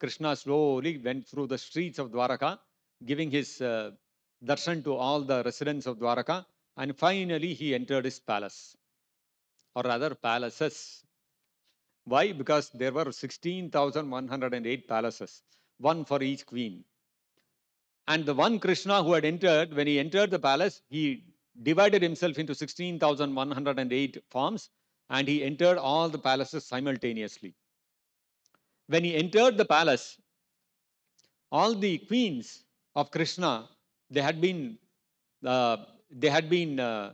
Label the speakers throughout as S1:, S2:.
S1: Krishna slowly went through the streets of Dwaraka, giving his uh, darshan to all the residents of Dwaraka, and finally he entered his palace, or rather palaces. Why? Because there were 16,108 palaces, one for each queen. And the one Krishna who had entered, when he entered the palace, he divided himself into 16,108 forms and he entered all the palaces simultaneously when he entered the palace, all the queens of Krishna, they had been, uh, they had been uh,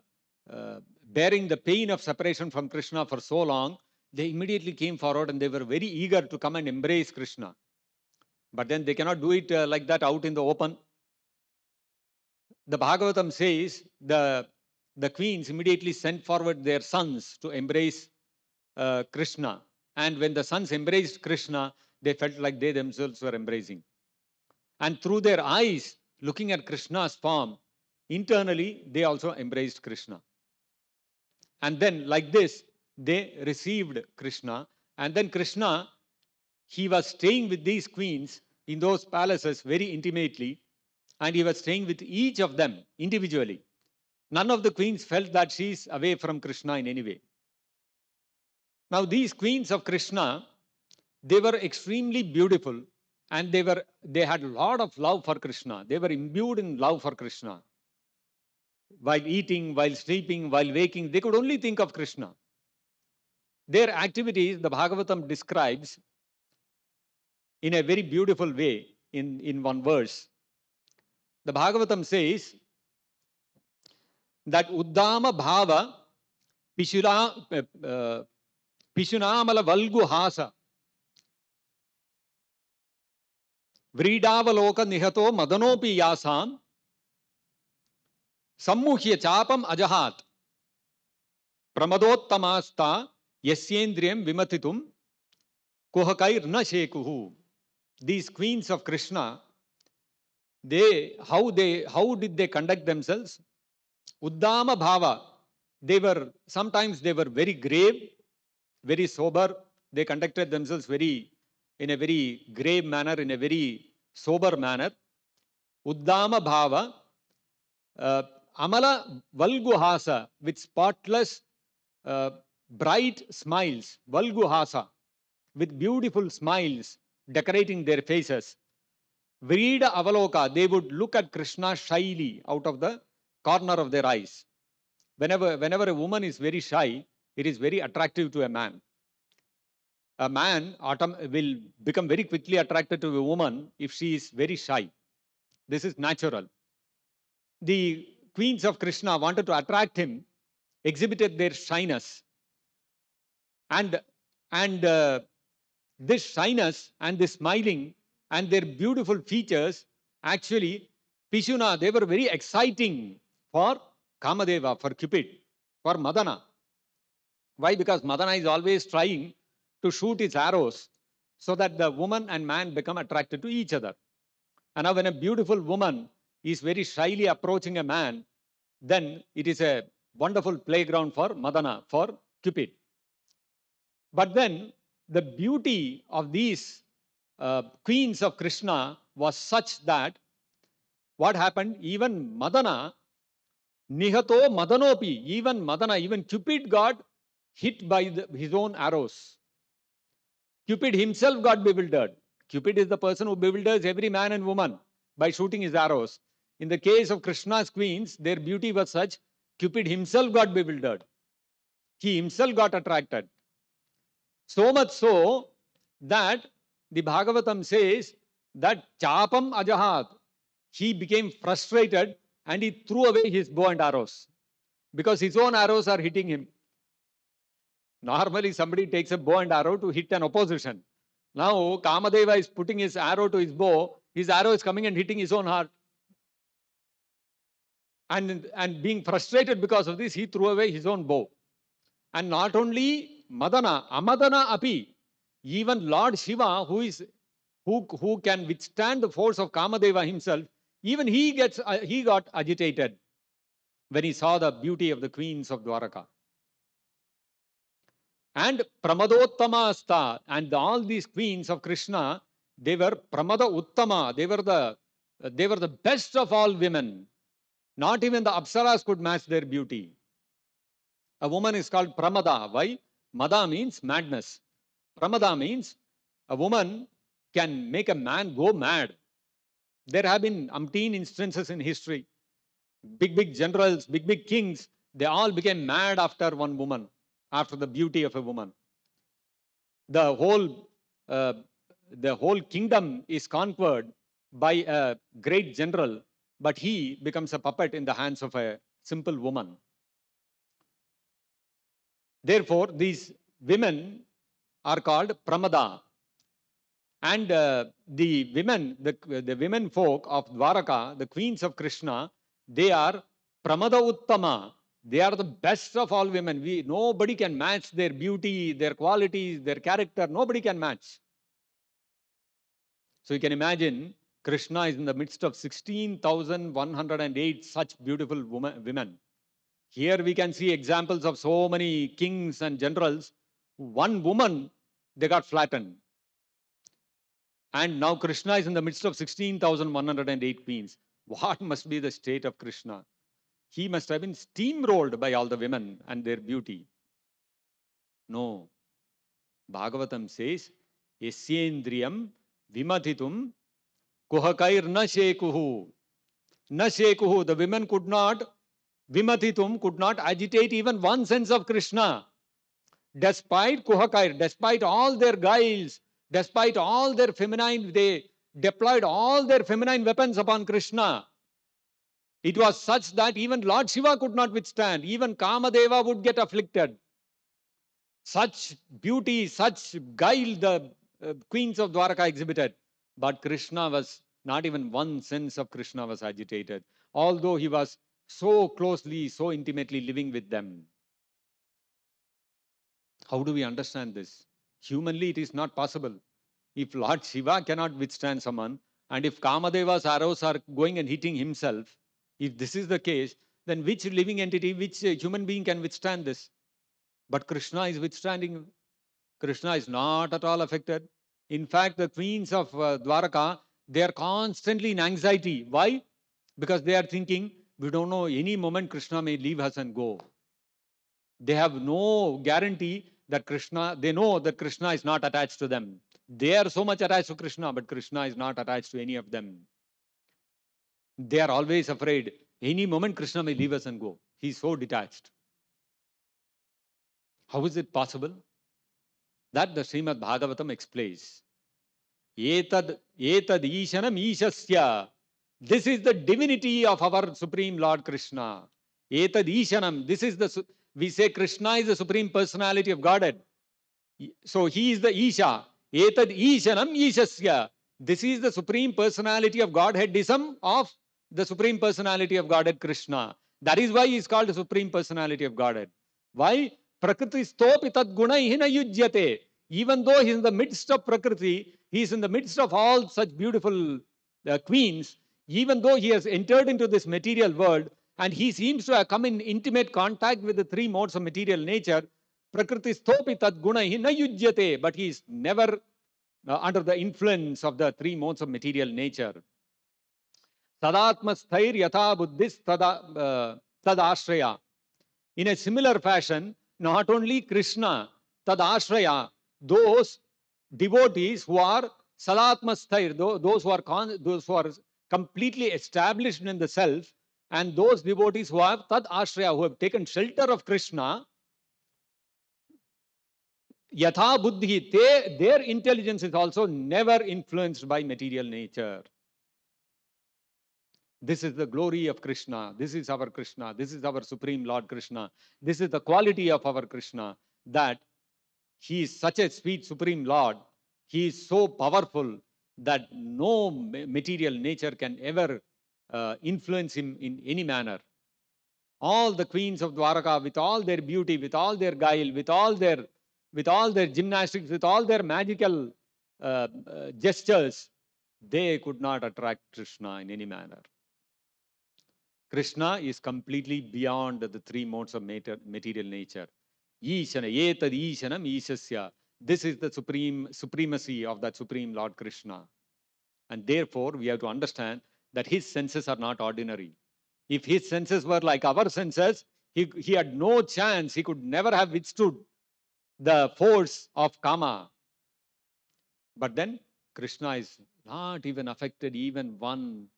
S1: uh, bearing the pain of separation from Krishna for so long, they immediately came forward and they were very eager to come and embrace Krishna. But then they cannot do it uh, like that out in the open. The Bhagavatam says the, the queens immediately sent forward their sons to embrace uh, Krishna and when the sons embraced Krishna, they felt like they themselves were embracing. And through their eyes, looking at Krishna's form, internally they also embraced Krishna. And then, like this, they received Krishna. And then, Krishna, he was staying with these queens in those palaces very intimately, and he was staying with each of them individually. None of the queens felt that she is away from Krishna in any way. Now, these queens of Krishna, they were extremely beautiful and they, were, they had a lot of love for Krishna. They were imbued in love for Krishna. While eating, while sleeping, while waking, they could only think of Krishna. Their activities, the Bhagavatam describes in a very beautiful way in, in one verse. The Bhagavatam says that Uddama Bhava Pishula, uh, uh पिशुनामल वलगुहास व्रीडावलोक निहतो मदनोपी यासान सम्मुह्य चापम अजहात प्रमदोत्तमास्ता यस्येन्द्रियं विमतितुम कोहकैर न शेकुहु these queens of Krishna they how they how did they conduct themselves उद्दाम भाव they were sometimes they were very grave very sober. They conducted themselves very in a very grave manner, in a very sober manner. Uddama Bhava, uh, Amala Valguhasa, with spotless, uh, bright smiles, Valguhasa, with beautiful smiles decorating their faces. Vrida Avaloka, they would look at Krishna shyly out of the corner of their eyes. Whenever, whenever a woman is very shy, it is very attractive to a man. A man will become very quickly attracted to a woman if she is very shy. This is natural. The queens of Krishna wanted to attract him, exhibited their shyness. And, and uh, this shyness and this smiling and their beautiful features actually, Pishuna, they were very exciting for Kamadeva, for Cupid, for Madana. Why? Because Madana is always trying to shoot his arrows so that the woman and man become attracted to each other. And now when a beautiful woman is very shyly approaching a man, then it is a wonderful playground for Madana, for Cupid. But then the beauty of these uh, queens of Krishna was such that what happened? Even Madana, Nihato Madanopi, even Madana, even Cupid got hit by the, his own arrows. Cupid himself got bewildered. Cupid is the person who bewilders every man and woman by shooting his arrows. In the case of Krishna's queens, their beauty was such, Cupid himself got bewildered. He himself got attracted. So much so that the Bhagavatam says that Chapam Ajahat, he became frustrated and he threw away his bow and arrows because his own arrows are hitting him. Normally, somebody takes a bow and arrow to hit an opposition. Now, Kamadeva is putting his arrow to his bow. His arrow is coming and hitting his own heart. And, and being frustrated because of this, he threw away his own bow. And not only Madana, Amadana Api, even Lord Shiva, who, is, who, who can withstand the force of Kamadeva himself, even he, gets, uh, he got agitated when he saw the beauty of the queens of Dwaraka. And Pramadottama Asta, and all these queens of Krishna, they were Pramada Uttama, they were the they were the best of all women. Not even the Apsaras could match their beauty. A woman is called Pramada. Why? Mada means madness. Pramada means a woman can make a man go mad. There have been umpteen instances in history. Big, big generals, big, big kings, they all became mad after one woman after the beauty of a woman. The whole, uh, the whole kingdom is conquered by a great general, but he becomes a puppet in the hands of a simple woman. Therefore, these women are called pramada. And uh, the women, the, the women folk of Dwaraka, the queens of Krishna, they are pramada uttama, they are the best of all women. We, nobody can match their beauty, their qualities, their character. Nobody can match. So you can imagine Krishna is in the midst of 16,108 such beautiful women. Here we can see examples of so many kings and generals. One woman, they got flattened. And now Krishna is in the midst of 16,108 queens. What must be the state of Krishna? He must have been steamrolled by all the women and their beauty. No. Bhagavatam says, Esyendriyam vimatitum kuhakair na shekuhu. Na shekuhu. The women could not, vimatitum could not agitate even one sense of Krishna. Despite kuhakair, despite all their guiles, despite all their feminine, they deployed all their feminine weapons upon Krishna. It was such that even Lord Shiva could not withstand. Even Kamadeva would get afflicted. Such beauty, such guile the uh, queens of Dwaraka exhibited. But Krishna was not even one sense of Krishna was agitated, although he was so closely, so intimately living with them. How do we understand this? Humanly, it is not possible. If Lord Shiva cannot withstand someone, and if Kamadeva's arrows are going and hitting himself, if this is the case, then which living entity, which uh, human being can withstand this? But Krishna is withstanding. Krishna is not at all affected. In fact, the queens of uh, Dwaraka, they are constantly in anxiety. Why? Because they are thinking, we don't know any moment Krishna may leave us and go. They have no guarantee that Krishna, they know that Krishna is not attached to them. They are so much attached to Krishna, but Krishna is not attached to any of them. They are always afraid. Any moment Krishna may leave us and go. He is so detached. How is it possible? That the Srimad Bhagavatam explains. Etad, etad ishasya. This is the divinity of our Supreme Lord Krishna. Etad ishanam. This is the, we say Krishna is the Supreme Personality of Godhead. So he is the Isha. Etad ishanam ishasya. This is the Supreme Personality of Godheadism of the Supreme Personality of Godhead, Krishna. That is why he is called the Supreme Personality of Godhead. Why? Prakriti stopi tat guna ihina yujyate. Even though he is in the midst of Prakriti, he is in the midst of all such beautiful uh, queens, even though he has entered into this material world and he seems to have come in intimate contact with the three modes of material nature, Prakriti stopi tat guna ihina yujyate. But he is never uh, under the influence of the three modes of material nature. Tadatmasthair yatha buddhis tada, tadashraya. In a similar fashion, not only Krishna, tadashraya, those devotees who are sadatmasthair, those who are, con, those who are completely established in the self, and those devotees who have tadashraya, who have taken shelter of Krishna, yatha buddhi, they, their intelligence is also never influenced by material nature. This is the glory of Krishna. This is our Krishna. This is our Supreme Lord Krishna. This is the quality of our Krishna that he is such a sweet Supreme Lord. He is so powerful that no material nature can ever uh, influence him in any manner. All the queens of Dwaraka, with all their beauty, with all their guile, with all their with all their gymnastics, with all their magical uh, uh, gestures, they could not attract Krishna in any manner. Krishna is completely beyond the three modes of material nature. Ishana, etad Ishanam Ishasya. This is the supreme supremacy of that supreme Lord Krishna. And therefore, we have to understand that his senses are not ordinary. If his senses were like our senses, he, he had no chance. He could never have withstood the force of karma. But then Krishna is not even affected even one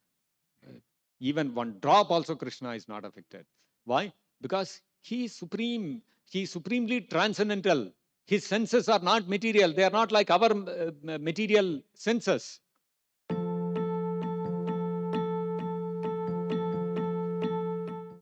S1: even one drop also Krishna is not affected. Why? Because he is supreme. He is supremely transcendental. His senses are not material. They are not like our uh, material senses.